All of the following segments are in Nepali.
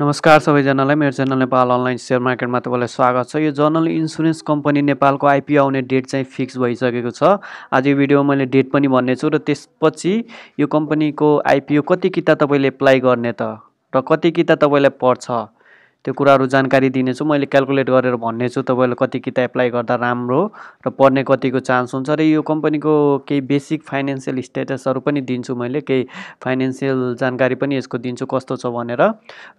नमस्कार सबैजनालाई मेरो च्यानल नेपाल अनलाइन सेयर मार्केटमा तपाईँलाई स्वागत छ यो जर्नल इन्सुरेन्स कम्पनी नेपालको आइपिओ आउने डेट चाहिँ फिक्स भइसकेको छ आज यो भिडियोमा मैले डेट पनि भन्ने छु र त्यसपछि यो कम्पनीको आइपिओ कति किता तपाईँले एप्लाई गर्ने त र कति किता तपाईँलाई पर्छ त्यो कुराहरू जानकारी दिनेछु मैले क्यालकुलेट गरेर भन्नेछु तपाईँले कति त एप्लाई गर्दा राम्रो र पढ्ने कतिको चान्स हुन्छ र यो कम्पनीको केही बेसिक फाइनेन्सियल स्टेटसहरू पनि दिन्छु मैले केही फाइनेन्सियल जानकारी पनि यसको दिन्छु कस्तो छ भनेर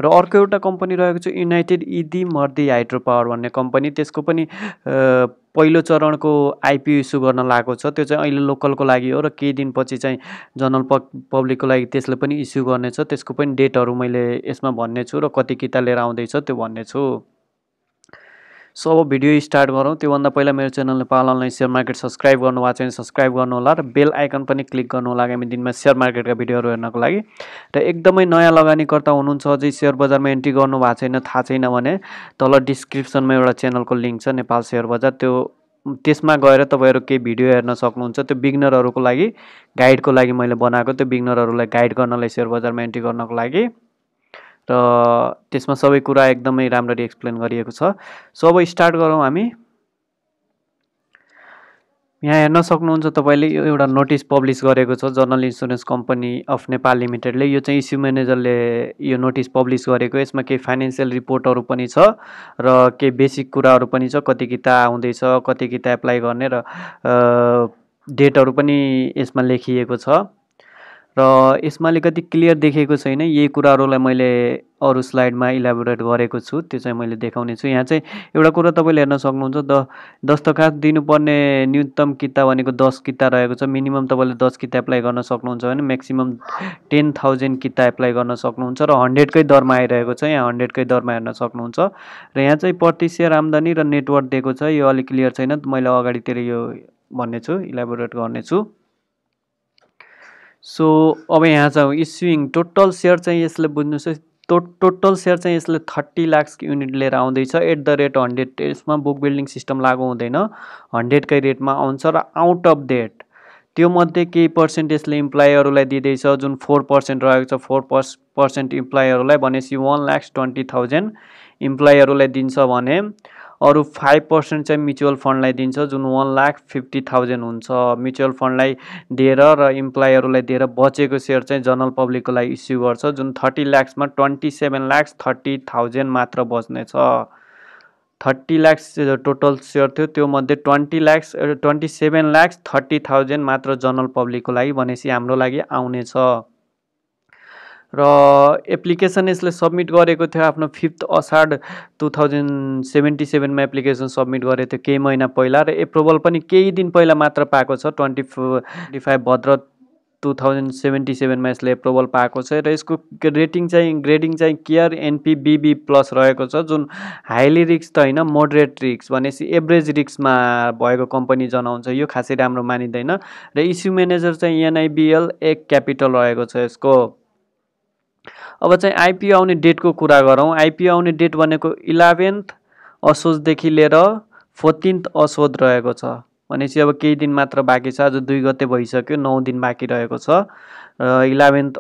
र अर्को एउटा कम्पनी रहेको छ युनाइटेड इदी मर्दी हाइड्रो पावर भन्ने कम्पनी त्यसको पनि पहिलो चरणको आइपिओ इस्यु गर्न लागेको छ त्यो चाहिँ अहिले लोकलको लागि हो र केही दिनपछि चाहिँ जनरल पब् पब्लिकको लागि त्यसले पनि इस्यु गर्नेछ त्यसको पनि डेटहरू मैले यसमा भन्नेछु र कति किता लिएर आउँदैछ त्यो भन्नेछु सो अब भिडियो स्टार्ट गरौँ त्योभन्दा पहिला मेरो channel Nepal online share market subscribe गर्नुभएको छैन सब्सक्राइब गर्नुहोला र बेल आइकन पनि क्लिक गर्नु होला आगामी दिनमा सेयर मार्केटका भिडियोहरू हेर्नको लागि र एकदमै नयाँ लगानीकर्ता हुनुहुन्छ अझै सेयर बजारमा इन्ट्री गर्नुभएको छैन थाहा छैन भने तल डिस्क्रिप्सनमा एउटा च्यानलको लिङ्क छ नेपाल सेयर बजार त्यो त्यसमा गएर तपाईँहरू केही भिडियो हेर्न सक्नुहुन्छ त्यो बिग्नरहरूको लागि गाइडको लागि मैले बनाएको त्यो बिग्नरहरूलाई गाइड गर्नलाई सेयर बजारमा एन्ट्री गर्नको लागि र त्यसमा सबै कुरा एकदमै राम्ररी एक्सप्लेन गरिएको छ सो अब स्टार्ट गरौँ हामी यहाँ हेर्न सक्नुहुन्छ तपाईँले यो एउटा नोटिस पब्लिस गरेको छ general insurance company of Nepal लिमिटेडले यो चाहिँ इस्यु म्यानेजरले यो नोटिस पब्लिस गरेको यसमा केही फाइनेन्सियल रिपोर्टहरू पनि छ र केही बेसिक कुराहरू पनि छ कति किता आउँदैछ कति किता एप्लाई गर्ने र डेटहरू पनि यसमा लेखिएको छ र यसमा अलिकति क्लियर देखेको छैन यही कुराहरूलाई मैले अरू स्लाइडमा इलाबोरेट गरेको छु त्यो चाहिँ मैले देखाउने छु यहाँ चाहिँ एउटा कुरा तपाईँले हेर्न सक्नुहुन्छ द दस्तखत दिनुपर्ने न्यूनतम किताब भनेको दस किताब रहेको छ मिनिमम तपाईँले दस किताब एप्लाई गर्न सक्नुहुन्छ भने म्याक्सिमम् टेन थाउजन्ड किताब एप्लाई गर्न सक्नुहुन्छ र हन्ड्रेडकै दरमा आइरहेको छ यहाँ हन्ड्रेडकै दरमा हेर्न सक्नुहुन्छ र यहाँ चाहिँ प्रति सेयर आम्दानी र नेटवर्क दिएको छ यो अलिक क्लियर छैन मैले अगाडितिर यो भन्ने छु इलाबोरेट गर्नेछु सो अब यहाँ चाहिँ इस्युइङ टोटल सेयर चाहिँ यसले बुझ्नुहोस् टो टोटल सेयर चाहिँ यसले थर्टी लाक्स युनिट लिएर आउँदैछ एट द रेट हन्ड्रेड यसमा बुक बिल्डिङ सिस्टम लागु हुँदैन हन्ड्रेडकै रेटमा आउँछ र आउट अफ डेट त्योमध्ये केही पर्सेन्ट यसले इम्प्लोइहरूलाई दिँदैछ जुन फोर पर्सेन्ट रहेको छ फोर पर्स पर्सेन्ट इम्प्लोइहरूलाई भनेपछि वान लाक्स ट्वेन्टी थाउजन्ड इम्प्लोइहरूलाई दिन्छ भने अरू फाइभ पर्सेन्ट चाहिँ म्युचुअल फन्डलाई दिन्छ जुन वान लाख फिफ्टी थाउजन्ड हुन्छ म्युचुअल फन्डलाई दिएर र इम्प्लोइहरूलाई दिएर बचेको सेयर चाहिँ जनरल पब्लिकको लागि इस्यु गर्छ जुन थर्टी ल्याक्समा twenty seven lakhs thirty thousand मात्र बच्नेछ थर्टी ल्याक्स टोटल सेयर थियो त्योमध्ये twenty lakhs twenty seven lakhs thirty thousand मात्र जनरल पब्लिकको लागि भनेपछि हाम्रो लागि आउनेछ र एप्लिकेसन यसले सब्मिट गरेको थियो आफ्नो फिफ्थ असाड टु थाउजन्ड सेभेन्टी सेभेनमा एप्लिकेसन सब्मिट गरेको थियो केही महिना पहिला र एप्रुभल पनि केही दिन पहिला मात्र पाएको छ ट्वेन्टी ट्वेन्टी फाइभ भद्र टु थाउजन्ड सेभेन्टी सेभेनमा यसले एप्रुभल पाएको छ र यसको रेटिङ चाहिँ ग्रेडिङ चाहिँ केयर एनपी एनपिबिबी प्लस रहेको छ जुन हाइली रिक्स त होइन मोडरेट रिक्स भनेपछि एभरेज रिक्समा भएको कम्पनी जनाउँछ यो खासै राम्रो मानिँदैन र इस्यु म्यानेजर चाहिँ एनआइबिएल एक क्यापिटल रहेको छ यसको अब चाहिँ आइपिओ आउने डेटको कुरा गरौँ आइपिओ आउने डेट भनेको इलेभेन्थ असोजदेखि लिएर फोर्टिन्थ असोज रहेको छ भनेपछि अब केही दिन मात्र बाँकी छ आज दुई गते भइसक्यो नौ दिन बाँकी रहेको छ र इलेभेन्थ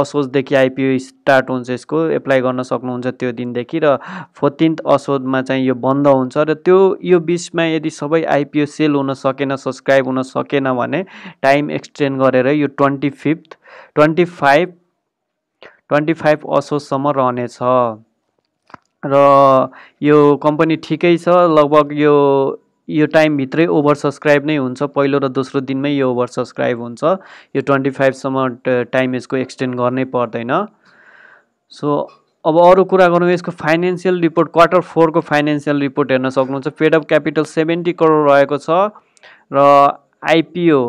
असोजदेखि आइपिओ स्टार्ट हुन्छ यसको एप्लाई गर्न सक्नुहुन्छ त्यो दिनदेखि र फोर्टिन्थ असोजमा चाहिँ यो बन्द हुन्छ र त्यो यो बिचमा यदि सबै आइपिओ सेल हुन सकेन सब्सक्राइब हुन सकेन भने टाइम एक्सटेन्ड गरेर यो twenty fifth twenty five twenty five असोजसम्म रहनेछ र यो कम्पनी ठिकै छ लगभग यो यो टाइमभित्रै ओभर सब्सक्राइब नै हुन्छ पहिलो र दोस्रो दिनमै यो ओभर सब्सक्राइब हुन्छ यो ट्वेन्टी फाइभसम्म टाइम यसको एक्सटेन्ड गर्नै पर्दैन सो अब अरू कुरा गरौँ यसको फाइनेन्सियल रिपोर्ट क्वार्टर फोरको फाइनेन्सियल रिपोर्ट हेर्न सक्नुहुन्छ paid of capital seventy crore रहेको छ र आइपिओ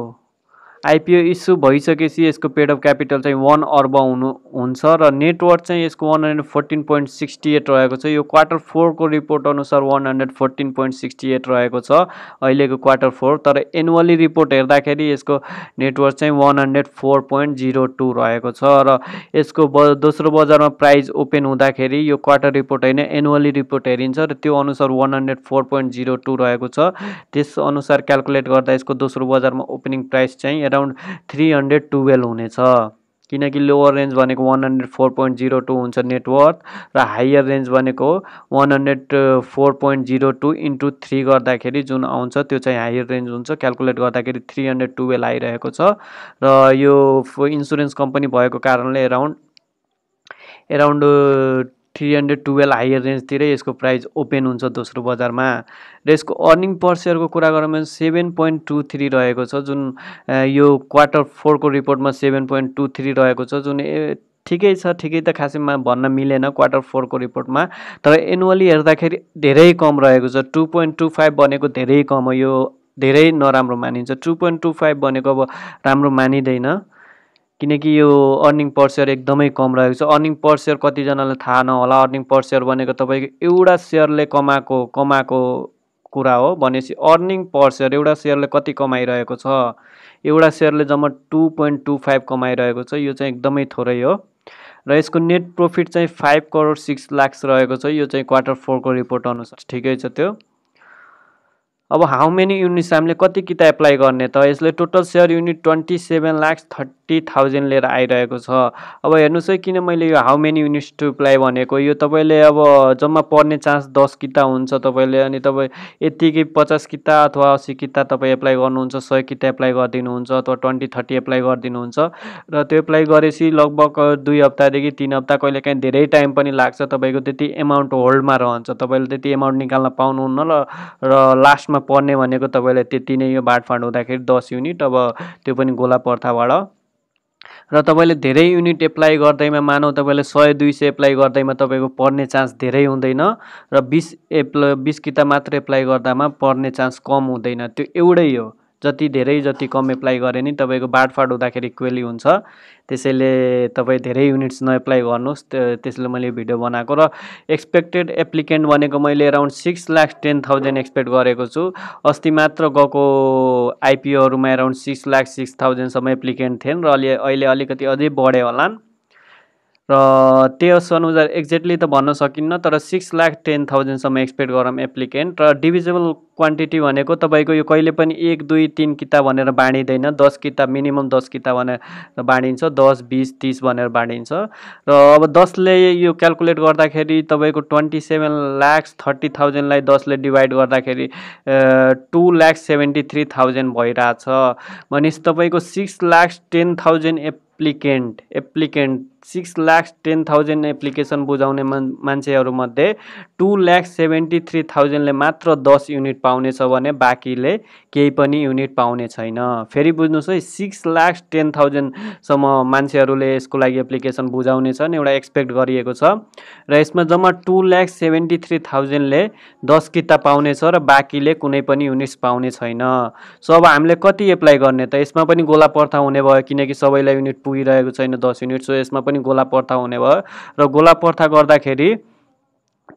आइपिओ इस्यु भइसकेपछि यसको पेड अफ क्यापिटल चाहिँ वान अर्ब हुनु हुन्छ र नेटवर्क चाहिँ यसको one hundred fourteen point sixty eight रहेको छ यो क्वार्टर फोरको रिपोर्ट अनुसार one hundred fourteen point sixty eight रहेको छ अहिलेको क्वार्टर फोर तर एनुअली रिपोर्ट हेर्दाखेरि यसको नेटवर्क चाहिँ one hundred four point zero two रहेको छ र यसको ब दोस्रो बजारमा प्राइस ओपन हुँदाखेरि यो क्वार्टर रिपोर्ट होइन एनुअली रिपोर्ट हेरिन्छ र त्यो अनुसार one hundred four point zero two रहेको छ त्यस अनुसार क्यालकुलेट गर्दा यसको दोस्रो बजारमा ओपनिङ प्राइस चाहिँ अराउन्ड थ्री हन्ड्रेड टुवेल्भ हुनेछ किनकि लोवर रेन्ज भनेको one hundred four point zero two हुन्छ नेटवर्थ र हायर रेन्ज भनेको one hundred four point zero two into three गर्दाखेरि जुन आउँछ त्यो चाहिँ हायर रेन्ज हुन्छ क्यालकुलेट गर्दाखेरि थ्री हन्ड्रेड टुवेल्भ आइरहेको छ र यो इन्सुरेन्स कम्पनी भएको कारणले around around three hundred twelve higher रेन्जतिरै यसको प्राइस ओपन हुन्छ दोस्रो बजारमा र यसको अर्निङ पर सेयरको कुरा गरौँ भने सेभेन पोइन्ट टू थ्री रहेको छ जुन यो क्वार्टर फोरको रिपोर्टमा सेभेन पोइन्ट टू थ्री रहेको छ जुन ए ठिकै छ ठिकै त खासैमा भन्न मिलेन क्वार्टर फोरको रिपोर्टमा तर एनुअली हेर्दाखेरि धेरै कम रहेको छ टू पोइन्ट टू फाइभ बनेको धेरै कम हो यो धेरै नराम्रो मानिन्छ टू पोइन्ट टू फाइभ बनेको अब राम्रो मानिँदैन किनकि यो अर्निङ पर सेयर एकदमै कम रहेको छ अर्निङ पर सेयर कतिजनालाई थाहा नहोला अर्निङ पर सेयर भनेको तपाईँको एउटा सेयरले कमाएको कमाएको कुरा हो भनेपछि अर्निङ पर सेयर एउटा सेयरले कति कमाइरहेको छ एउटा सेयरले जम्मा टु पोइन्ट टू फाइभ कमाइरहेको छ यो चाहिँ एकदमै थोरै हो र यसको नेट प्रफिट चाहिँ फाइभ करोड सिक्स लाक्स रहेको छ यो चाहिँ क्वार्टर फोरको रिपोर्ट अनुसार ठिकै छ त्यो अब हाउ मेनी युनिट्स हामीले कति किता एप्लाई गर्ने त यसले total share unit twenty seven lakh thirty thousand लिएर आइरहेको छ अब हेर्नुहोस् है किन मैले यो how many units to apply भनेको यो तपाईँले अब जम्मा पर्ने चान्स दस किता हुन्छ तपाईँले अनि तपाईँ यतिकै पचास किता अथवा असी किता तपाईँ एप्लाई गर्नुहुन्छ सय किता एप्लाई गरिदिनुहुन्छ अथवा ट्वेन्टी थर्टी एप्लाई गरिदिनुहुन्छ र त्यो एप्लाई गरेपछि लगभग दुई हप्तादेखि तिन हप्ता कहिले काहीँ धेरै टाइम पनि लाग्छ तपाईँको त्यति एमाउन्ट होल्डमा रहन्छ तपाईँले त्यति एमाउन्ट निकाल्न पाउनुहुन्न र लास्टमा क्लासमा पढ्ने भनेको तपाईँलाई त्यति नै यो बाँडफाँड हुँदाखेरि दस युनिट अब त्यो पनि गोला प्रथाबाट र तपाईँले धेरै युनिट एप्लाई गर्दैमा मानौ तपाईँले सय दुई सय एप्लाई गर्दैमा तपाईँको पढ्ने चान्स धेरै हुँदैन र बिस एप्ल बिस किताब मात्र एप्लाई गर्दामा पढ्ने चान्स कम हुँदैन त्यो एउटै हो जति धेरै जति कम एप्लाई गरे नि तपाईँको बाँडफाँड हुँदाखेरि इक्वेली हुन्छ त्यसैले तपाईँ धेरै युनिट्स नएप्लाई गर्नुहोस् त्यसले मैले भिडियो बनाएको र एक्सपेक्टेड एप्लिकेन्ट भनेको मैले around six lakh ten thousand expect गरेको छु अस्ति मात्र गएको आइपिओहरूमा एराउन्ड सिक्स लाख सिक्स थाउजन्डसम्म एप्लिकेन्ट थिएन र अहिले अहिले अलिकति अझै बढ्यो होलान् र त्यस अनुसार एक्ज्याक्टली त भन्न सकिन्न तर सिक्स लाख टेन थाउजन्डसम्म एक्सपेक्ट गरौँ एप्लिकेन्ट र डिभिजेबल क्वान्टिटी भनेको तपाईँको यो कहिले पनि एक दुई तिन किताब भनेर बाँडिँदैन दस किताब मिनिमम दस किताब भनेर बाँडिन्छ दस बिस तिस भनेर बाँडिन्छ र अब दसले यो क्यालकुलेट गर्दाखेरि तपाईँको ट्वेन्टी सेभेन लाक्स थर्टी थाउजन्डलाई दसले डिभाइड गर्दाखेरि two lakh seventy three thousand भइरहेछ भनेपछि तपाईँको six lakh ten thousand app applicant applicant six lakh ten thousand application बुझाउने मान् मान्छेहरूमध्ये टु लाख सेभेन्टी थ्री थाउजन्डले मात्र दस युनिट पाउनेछ भने बाँकीले केही पनि युनिट पाउने छैन फेरि बुझ्नुहोस् है सिक्स लाख टेन थाउजन्डसम्म मान्छेहरूले यसको लागि एप्लिकेसन बुझाउने छन् एउटा एक्सपेक्ट गरिएको छ र यसमा जम्मा टु लाख सेभेन्टी थ्री थाउजन्डले दस किताब पाउनेछ र बाँकीले कुनै पनि युनिट्स पाउने छैन सो अब हामीले कति एप्लाई गर्ने त यसमा पनि गोला प्रथा हुने भयो किनकि सबैलाई युनिट पुगिरहेको छैन दस युनिट सो यसमा पनि गोला पर्था हुने भयो र गोला पर्था गर्दाखेरि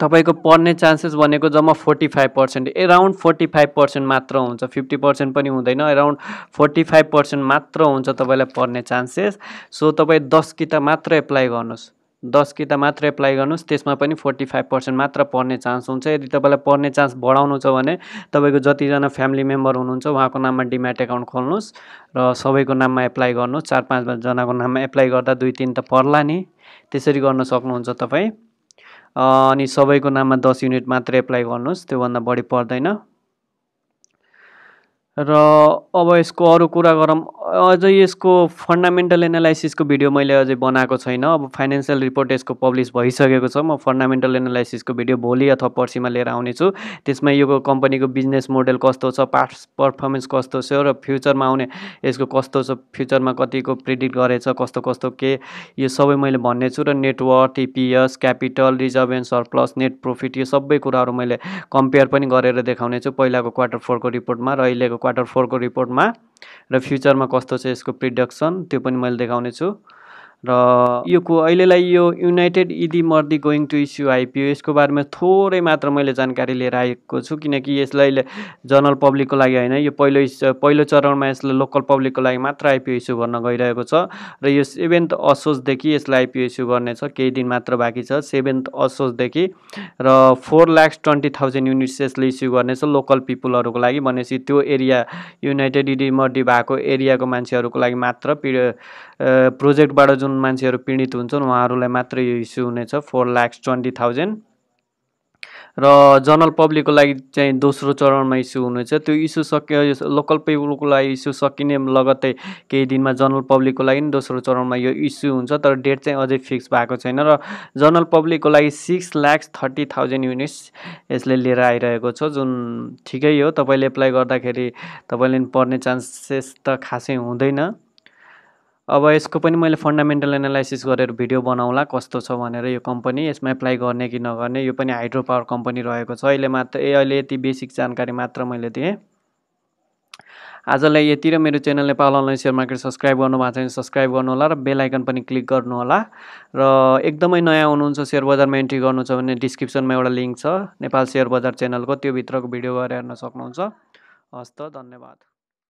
तपाईँको पर्ने चान्सेस भनेको जम्मा forty five percent around forty five percent मात्र हुन्छ फिफ्टी पर्सेन्ट पनि हुँदैन एराउन्ड फोर्टी फाइभ पर्सेन्ट मात्र हुन्छ तपाईँलाई पर्ने चान्सेस सो तपाईँ दस किताब मात्र एप्लाई गर्नुहोस् दस किता मात्र एप्लाई गर्नुहोस् त्यसमा पनि फोर्टी फाइभ पर्सेन्ट मात्र पढ्ने चान्स हुन्छ यदि तपाईँलाई पढ्ने चान्स बढाउनु छ भने तपाईँको जतिजना फ्यामिली मेम्बर हुनुहुन्छ उहाँको नाममा डिम्याट एकाउन्ट खोल्नुहोस् र सबैको नाममा एप्लाई गर्नुहोस् चार पाँचजनाको नाममा एप्लाई गर्दा दुई तिन त पर्ला नि त्यसरी गर्न सक्नुहुन्छ तपाईँ अनि सबैको नाममा दस युनिट मात्र एप्लाई गर्नुहोस् त्योभन्दा बढी पर्दैन र अब यसको अरू कुरा गरौँ अझै यसको फन्डामेन्टल एनालाइसिसको भिडियो मैले अझै बनाएको छैन अब फाइनेन्सियल रिपोर्ट यसको पब्लिस भइसकेको छ म फन्डामेन्टल एनालाइसिसको भिडियो भोलि अथवा पर्सिमा लिएर आउनेछु त्यसमा यो कम्पनीको बिजनेस मोडल कस्तो छ पार्ट पर्फर्मेन्स कस्तो छ र फ्युचरमा आउने यसको कस्तो छ फ्युचरमा कतिको प्रिडिक्ट गरेछ कस्तो कस्तो के यो सबै मैले भन्ने छु र network TPS capital reserve and surplus net profit यो सबै कुराहरू मैले कम्पेयर पनि गरेर देखाउनेछु पहिलाको क्वार्टर फोरको रिपोर्टमा र अहिलेको क्वार्टर फोरको रिपोर्टमा र फ्युचरमा कस्तो छ यसको प्रिडक्सन त्यो पनि मैले देखाउने छु र यो को अहिलेलाई यो युनाइटेड इदी मर्दी गोइङ टु इस्यु आइपिओ यसको बारेमा थोरै मात्र मैले जानकारी लिएर आएको छु किनकि यसलाई जनरल पब्लिकको लागि होइन यो पहिलो पहिलो चरणमा यसले लोकल पब्लिकको लागि मात्र आइपिओ इस्यु गर्न गइरहेको छ र यो सेभेन्थ असोजदेखि यसलाई आइपिओ इस्यु गर्नेछ केही दिन मात्र बाँकी छ सेभेन्थ असोजदेखि र four lakhs twenty thousand units यसले इस्यु गर्नेछ लोकल पिपुलहरूको लागि भनेपछि त्यो एरिया युनाइटेड इडी मर्दी भएको एरियाको मान्छेहरूको लागि मात्र प्रोजेक्टबाट जुन जुन मान्छेहरू पीडित हुन्छन् उहाँहरूलाई मात्रै यो इस्यु हुनेछ फोर लाक्स ट्वेन्टी थाउजन्ड र जनरल पब्लिकको लागि चाहिँ दोस्रो चरणमा इस्यु हुनेछ त्यो इस्यु सकियो लोकल पिपुलको लागि इस्यु सकिने लगत्तै केही दिनमा जनरल पब्लिकको लागि दोस्रो चरणमा यो इस्यु हुन्छ तर डेट चाहिँ अझै फिक्स भएको छैन र जनरल पब्लिकको लागि six lakhs thirty thousand units यसले लिएर आइरहेको छ जुन ठिकै हो तपाईँले एप्लाई गर्दाखेरि तपाईँले पर्ने चान्सेस त खासै हुँदैन अब यसको पनि मैले फन्डामेन्टल एनालाइसिस गरेर भिडियो बनाउँला कस्तो छ भनेर यो कम्पनी यसमा एप्लाई गर्ने कि नगर्ने यो पनि हाइड्रो पावर कम्पनी रहेको छ अहिले मात्र ए अहिले यति बेसिक जानकारी मात्र मैले दिएँ आजलाई यति र मेरो channel Nepal online share market subscribe गर्नुभएको भने सब्सक्राइब गर्नुहोला र बेल आइकन पनि क्लिक गर्नुहोला र एकदमै नयाँ हुनुहुन्छ सेयर बजारमा एन्ट्री गर्नु छ भने डिस्क्रिप्सनमा एउटा लिङ्क छ नेपाल सेयर बजार च्यानलको त्योभित्रको भिडियो गरेर हेर्न सक्नुहुन्छ हस् त धन्यवाद